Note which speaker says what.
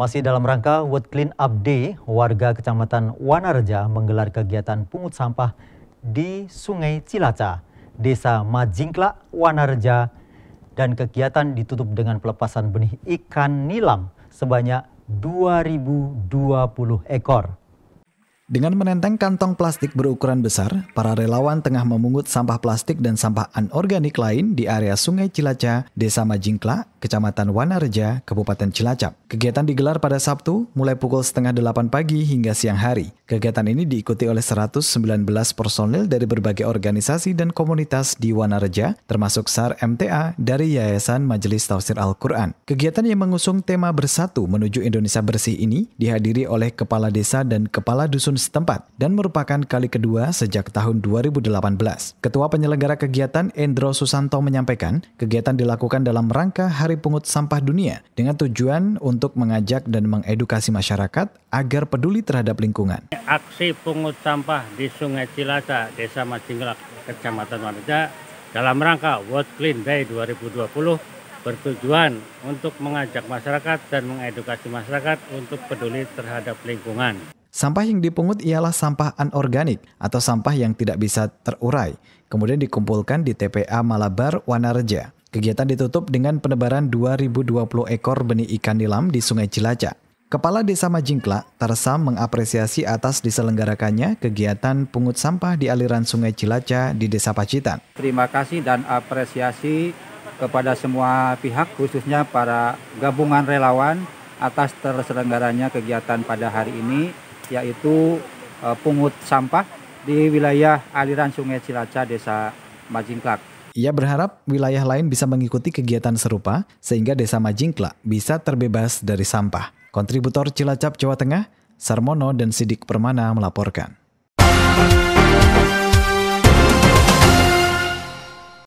Speaker 1: Masih dalam rangka World Clean Up Day, warga Kecamatan Wanarja menggelar kegiatan pungut sampah di Sungai Cilaca, Desa Majingkla, Wanarja, dan kegiatan ditutup dengan pelepasan benih ikan nilam sebanyak
Speaker 2: 2020 ekor. Dengan menenteng kantong plastik berukuran besar, para relawan tengah memungut sampah plastik dan sampah anorganik lain di area Sungai Cilaca, Desa Majingkla, Kecamatan Wanareja, Kabupaten Cilacap. Kegiatan digelar pada Sabtu mulai pukul setengah delapan pagi hingga siang hari. Kegiatan ini diikuti oleh 119 personil dari berbagai organisasi dan komunitas di Wanareja, termasuk SAR MTA dari Yayasan Majelis Tafsir Al-Quran. Kegiatan yang mengusung tema Bersatu Menuju Indonesia Bersih ini dihadiri oleh Kepala Desa dan Kepala Dusun setempat dan merupakan kali kedua sejak tahun 2018. Ketua penyelenggara kegiatan Endro Susanto menyampaikan, kegiatan dilakukan dalam rangka Hari Pungut Sampah Dunia dengan tujuan untuk mengajak dan mengedukasi masyarakat agar peduli terhadap lingkungan.
Speaker 3: Aksi pungut sampah di Sungai Cilaca, Desa Masinggelak, Kecamatan Warja dalam rangka World Clean Day 2020 bertujuan untuk mengajak masyarakat dan mengedukasi masyarakat untuk peduli terhadap lingkungan.
Speaker 2: Sampah yang dipungut ialah sampah anorganik atau sampah yang tidak bisa terurai, kemudian dikumpulkan di TPA Malabar, Wanareja. Kegiatan ditutup dengan penebaran 2020 ekor benih ikan nilam di Sungai Cilacap. Kepala Desa Majingkla, Tarsam mengapresiasi atas diselenggarakannya kegiatan pungut sampah di aliran Sungai Cilaca di Desa Pacitan.
Speaker 4: Terima kasih dan apresiasi kepada semua pihak khususnya para gabungan relawan atas terselenggaranya kegiatan pada hari ini yaitu uh, pungut sampah di wilayah aliran Sungai Cilaca Desa Majingklak.
Speaker 2: Ia berharap wilayah lain bisa mengikuti kegiatan serupa sehingga Desa Majingklak bisa terbebas dari sampah. Kontributor Cilacap Jawa Tengah, Sarmono dan Sidik Permana melaporkan.